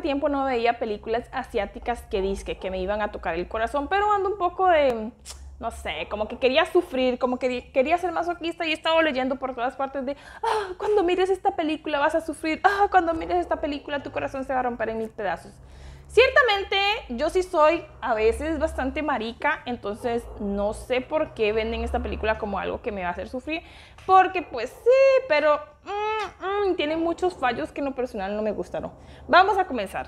tiempo no veía películas asiáticas que disque que me iban a tocar el corazón, pero ando un poco de no sé, como que quería sufrir, como que quería ser masoquista y estaba leyendo por todas partes de, ah, cuando mires esta película vas a sufrir, ah, cuando mires esta película tu corazón se va a romper en mil pedazos. Ciertamente yo sí soy a veces bastante marica, entonces no sé por qué venden esta película como algo que me va a hacer sufrir, porque pues sí, pero... Mm, tiene muchos fallos que no lo personal no me gustaron. Vamos a comenzar.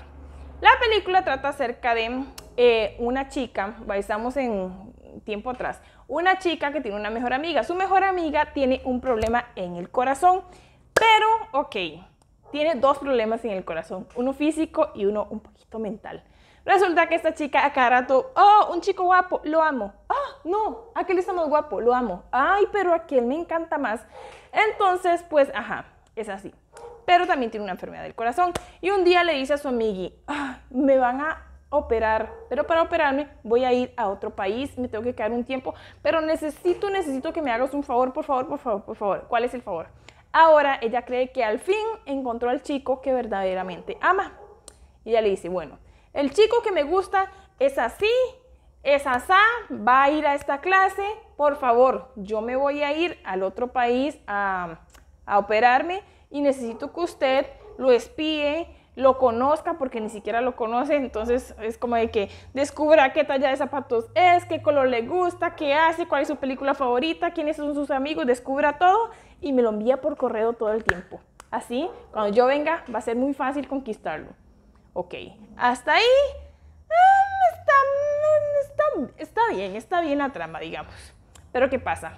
La película trata acerca de eh, una chica, estamos en tiempo atrás, una chica que tiene una mejor amiga. Su mejor amiga tiene un problema en el corazón, pero, ok, tiene dos problemas en el corazón, uno físico y uno un poquito mental. Resulta que esta chica a cada rato, oh, un chico guapo, lo amo. oh, no, aquel está más guapo, lo amo. Ay, pero aquel me encanta más. Entonces, pues, ajá, es así. Pero también tiene una enfermedad del corazón. Y un día le dice a su amigui, ah, me van a operar, pero para operarme voy a ir a otro país, me tengo que quedar un tiempo, pero necesito, necesito que me hagas un favor, por favor, por favor, por favor. ¿Cuál es el favor? Ahora ella cree que al fin encontró al chico que verdaderamente ama. Y ella le dice, bueno, el chico que me gusta es así, es asá, va a ir a esta clase, por favor, yo me voy a ir al otro país a a operarme y necesito que usted lo espíe, lo conozca porque ni siquiera lo conoce, entonces es como de que descubra qué talla de zapatos es, qué color le gusta, qué hace, cuál es su película favorita, quiénes son sus amigos, descubra todo y me lo envía por correo todo el tiempo. Así, cuando yo venga, va a ser muy fácil conquistarlo. Ok, hasta ahí mm, mm, está, está bien, está bien la trama, digamos. Pero ¿qué pasa?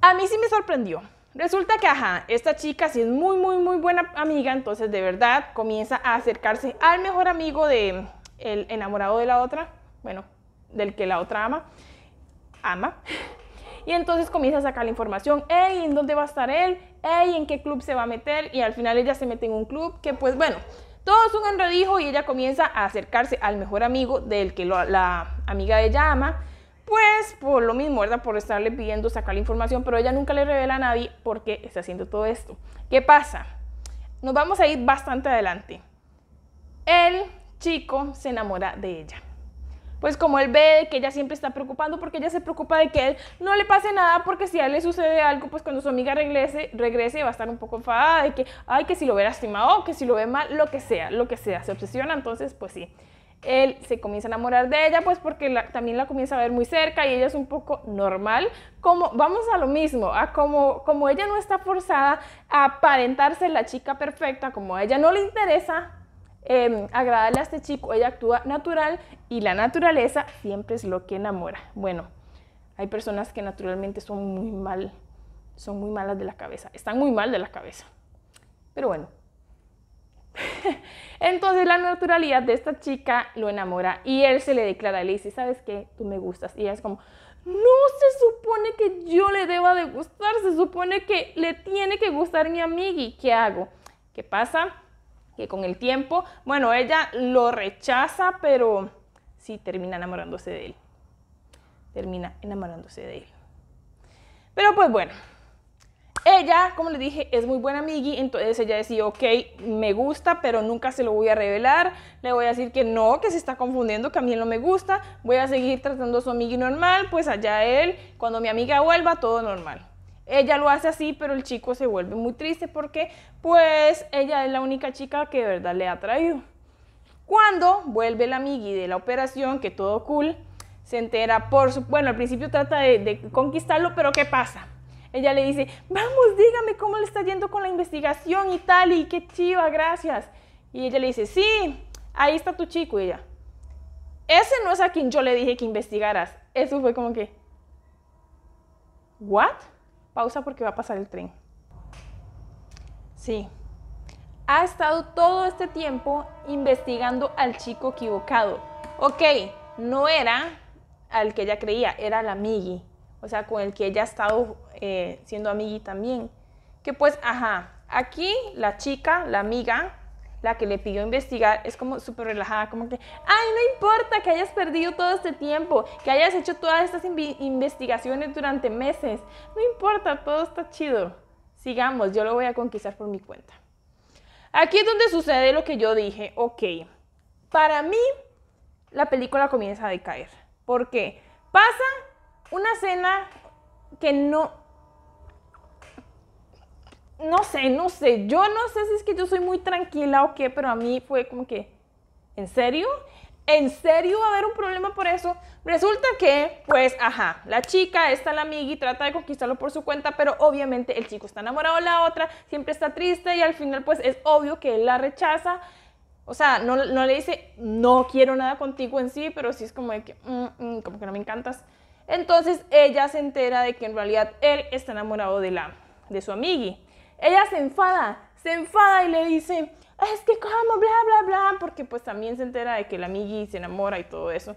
A mí sí me sorprendió. Resulta que, ajá, esta chica sí es muy, muy, muy buena amiga, entonces de verdad comienza a acercarse al mejor amigo de el enamorado de la otra, bueno, del que la otra ama, ama. Y entonces comienza a sacar la información, hey, ¿en dónde va a estar él? Hey, ¿en qué club se va a meter? Y al final ella se mete en un club que pues bueno, todo es un enredijo y ella comienza a acercarse al mejor amigo del que la amiga de ella ama pues por lo mismo, ¿verdad? Por estarle pidiendo sacar la información, pero ella nunca le revela a nadie por qué está haciendo todo esto. ¿Qué pasa? Nos vamos a ir bastante adelante. El chico se enamora de ella pues como él ve que ella siempre está preocupando porque ella se preocupa de que él no le pase nada porque si a él le sucede algo, pues cuando su amiga regrese, regrese va a estar un poco enfadada de que, ay, que si lo ve lastimado, que si lo ve mal, lo que sea, lo que sea, se obsesiona, entonces pues sí él se comienza a enamorar de ella, pues porque también la comienza a ver muy cerca y ella es un poco normal. Como, vamos a lo mismo, como, como ella no está forzada a aparentarse la chica perfecta, como a ella no le interesa em, agradarle a este chico, ella actúa natural y la naturaleza siempre es lo que enamora. Bueno, hay personas que naturalmente son muy mal, son muy malas de la cabeza, están muy mal de la cabeza. Pero bueno, entonces la naturalidad de esta chica lo enamora y él se le declara, le dice, ¿sabes qué? Tú me gustas. Y ella es como, no se supone que yo le deba de gustar, se supone que le tiene que gustar mi amigui. ¿Qué hago? ¿Qué pasa? Que con el tiempo, bueno, ella lo rechaza, pero sí termina enamorándose de él. Termina enamorándose de él. Pero pues bueno, ella, como le dije, es muy buena amigui, entonces ella decía, ok, me gusta, pero nunca se lo voy a revelar. Le voy a decir que no, que se está confundiendo, que a mí no me gusta. Voy a seguir tratando a su amigui normal, pues allá él, cuando mi amiga vuelva, todo normal. Ella lo hace así, pero el chico se vuelve muy triste porque, pues, ella es la única chica que de verdad le ha traído. Cuando vuelve la amigui de la operación, que todo cool, se entera por su... Bueno, al principio trata de conquistarlo, pero ¿qué pasa? Ella le dice, vamos, dígame cómo le está yendo con la investigación y tal, y qué chiva, gracias. Y ella le dice, sí, ahí está tu chico. Y ella, ese no es a quien yo le dije que investigaras. Eso fue como que, ¿what? Pausa porque va a pasar el tren. Sí, ha estado todo este tiempo investigando al chico equivocado. Ok, no era al que ella creía, era la Migi, o sea, con el que ella ha estado eh, siendo amigui también. Que pues, ajá, aquí la chica, la amiga, la que le pidió investigar, es como súper relajada, como que, ay, no importa que hayas perdido todo este tiempo, que hayas hecho todas estas investigaciones durante meses, no importa, todo está chido. Sigamos, yo lo voy a conquistar por mi cuenta. Aquí es donde sucede lo que yo dije, ok, para mí la película comienza a decaer, porque pasa una escena que no, no sé, no sé, yo no sé si es que yo soy muy tranquila o qué, pero a mí fue como que, ¿en serio? ¿En serio va a haber un problema por eso? Resulta que, pues, ajá, la chica está la amiga y trata de conquistarlo por su cuenta, pero obviamente el chico está enamorado de la otra, siempre está triste y al final, pues, es obvio que él la rechaza. O sea, no, le dice, no quiero nada contigo en sí, pero sí es como de que, mm, mm, como que no me encantas. Entonces ella se entera de que en realidad él está enamorado de, la, de su amiga ella se enfada, se enfada y le dice, es que como, bla, bla, bla, porque pues también se entera de que la amigui se enamora y todo eso.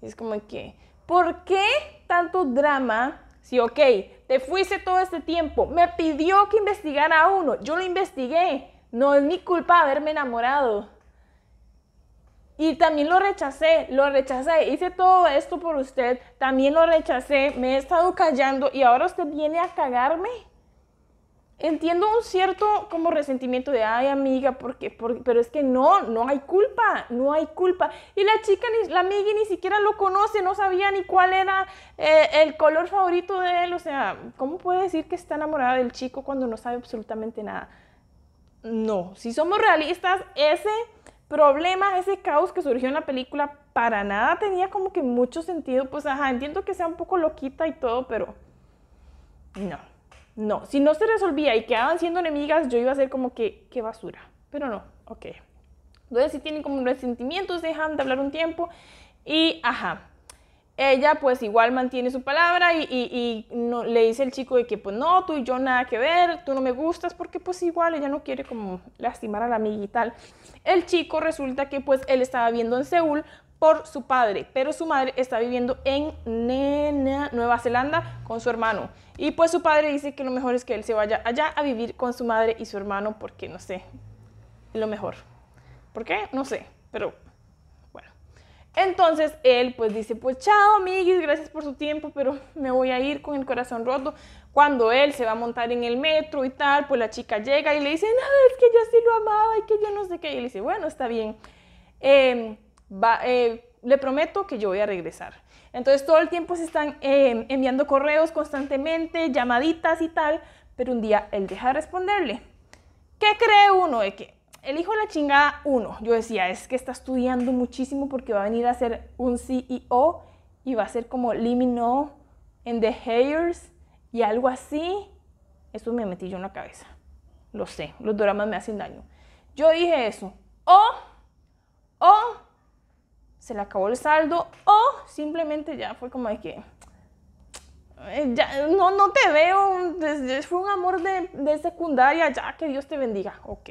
Y es como que, ¿por qué tanto drama? Si, ok, te fuiste todo este tiempo, me pidió que investigara a uno, yo lo investigué, no es mi culpa haberme enamorado. Y también lo rechacé, lo rechacé, hice todo esto por usted, también lo rechacé, me he estado callando y ahora usted viene a cagarme entiendo un cierto como resentimiento de, ay amiga, porque, pero es que no, no hay culpa, no hay culpa. Y la chica, ni, la amiga ni siquiera lo conoce, no sabía ni cuál era eh, el color favorito de él. O sea, ¿cómo puede decir que está enamorada del chico cuando no sabe absolutamente nada? No, si somos realistas, ese problema, ese caos que surgió en la película, para nada tenía como que mucho sentido. Pues, ajá, entiendo que sea un poco loquita y todo, pero no. No, si no se resolvía y quedaban siendo enemigas, yo iba a ser como que, qué basura. Pero no, ok. Entonces, si tienen como resentimientos, dejan de hablar un tiempo y, ajá, ella pues igual mantiene su palabra y, no, le dice el chico de que pues no, tú y yo nada que ver, tú no me gustas porque pues igual ella no quiere como lastimar a la amiga y tal. El chico resulta que pues él estaba viendo en Seúl por su padre, pero su madre está viviendo en Nena, Nueva Zelanda con su hermano. Y pues su padre dice que lo mejor es que él se vaya allá a vivir con su madre y su hermano porque no sé, lo mejor. ¿Por qué? No sé, pero bueno. Entonces él pues dice, pues chao amiguis, gracias por su tiempo, pero me voy a ir con el corazón roto. Cuando él se va a montar en el metro y tal, pues la chica llega y le dice, no, es que yo sí lo amaba y que yo no sé qué. Y él dice, bueno, está bien. Eh, eh, le prometo que yo voy a regresar. Entonces todo el tiempo se están eh, enviando correos constantemente, llamaditas y tal, pero un día él deja de responderle. ¿Qué cree uno de que el hijo de la chingada, uno, yo decía, es que está estudiando muchísimo porque va a venir a ser un CEO y va a ser como Limino en The Hairs y algo así. Eso me metí yo en la cabeza. Lo sé, los dramas me hacen daño. Yo dije eso. O se le acabó el saldo o simplemente ya fue como de que eh, ya, no, no te veo, fue un amor de, de, secundaria, ya que Dios te bendiga, ok.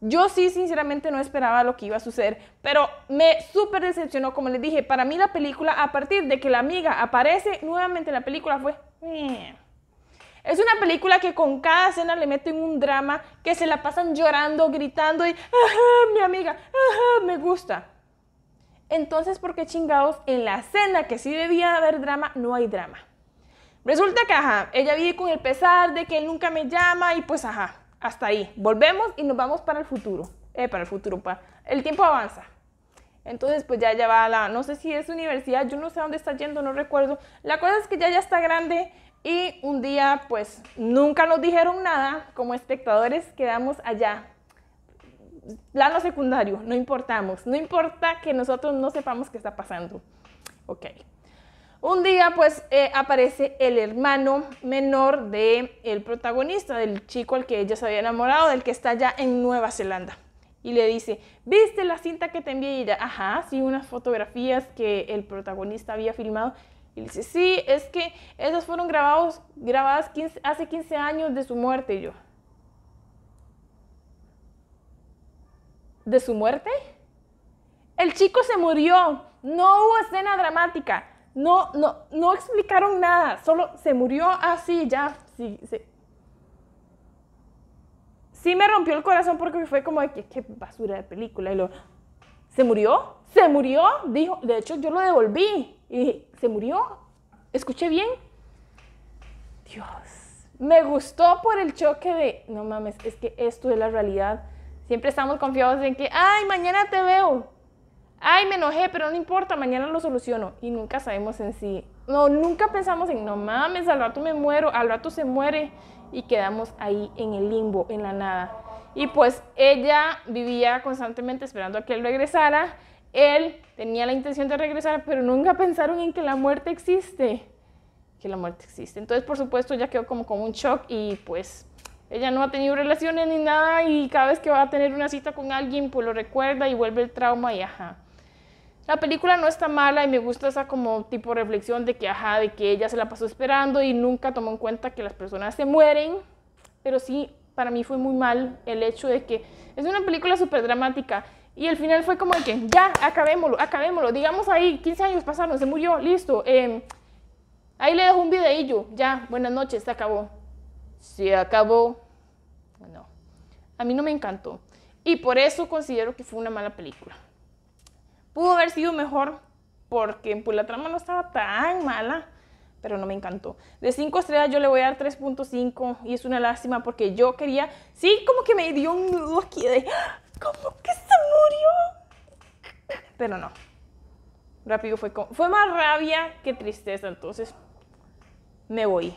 Yo sí, sinceramente, no esperaba lo que iba a suceder, pero me súper decepcionó, como les dije, para mí la película, a partir de que la amiga aparece nuevamente en la película, fue... Eh. Es una película que con cada escena le meten un drama, que se la pasan llorando, gritando y, ajá, mi amiga, ajá, me gusta entonces ¿por qué chingados en la escena que sí debía haber drama no hay drama? Resulta que, ajá, ella vive con el pesar de que él nunca me llama y pues, ajá, hasta ahí. Volvemos y nos vamos para el futuro. Eh, para el futuro, para... El tiempo avanza. Entonces, pues ya, ya va a la, no sé si es universidad, yo no sé a dónde está yendo, no recuerdo. La cosa es que ya, ya está grande y un día, pues, nunca nos dijeron nada. Como espectadores quedamos allá plano secundario, no importamos, no importa que nosotros no sepamos qué está pasando. Ok. Un día pues eh, aparece el hermano menor del el protagonista, del chico al que ella se había enamorado, del que está ya en Nueva Zelanda. Y le dice, ¿viste la cinta que te envié? Y ella, ajá, sí, unas fotografías que el protagonista había filmado. Y le dice, sí, es que esas fueron grabados, grabadas hace 15 años de su muerte. Y yo, de su muerte? El chico se murió, no hubo escena dramática, no, no, no explicaron nada, solo se murió así, ya. Sí, sí. sí me rompió el corazón porque fue como qué basura de película. Y lo, ¿Se murió? ¿Se murió? Dijo, de hecho yo lo devolví. Y ¿se murió? ¿Escuché bien? Dios. Me gustó por el choque de, no mames, es que esto es la realidad Siempre estamos confiados en que, ay, mañana te veo. Ay, me enojé, pero no importa, mañana lo soluciono. Y nunca sabemos en sí. No, nunca pensamos en, no mames, al rato me muero, al rato se muere. Y quedamos ahí en el limbo, en la nada. Y pues ella vivía constantemente esperando a que él regresara. Él tenía la intención de regresar, pero nunca pensaron en que la muerte existe. Que la muerte existe. Entonces, por supuesto, ya quedó como como un shock y pues ella no ha tenido relaciones ni nada y cada vez que va a tener una cita con alguien, pues lo recuerda y vuelve el trauma y ajá. La película no está mala y me gusta esa como tipo reflexión de que ajá, de que ella se la pasó esperando y nunca tomó en cuenta que las personas se mueren, pero sí para mí fue muy mal el hecho de que es una película súper dramática y el final fue como de que ya, acabémoslo, acabémoslo, digamos ahí, 15 años pasaron, se murió, listo, em, ahí le dejo un videillo, ya, buenas noches, se acabó se acabó. Bueno, a mí no me encantó. Y por eso considero que fue una mala película. Pudo haber sido mejor porque pues, la trama no estaba tan mala, pero no me encantó. De 5 estrellas yo le voy a dar 3.5 y es una lástima porque yo quería, sí, como que me dio un nudo aquí de, ¿cómo que se murió? Pero no. Rápido fue, fue más rabia que tristeza, entonces me voy.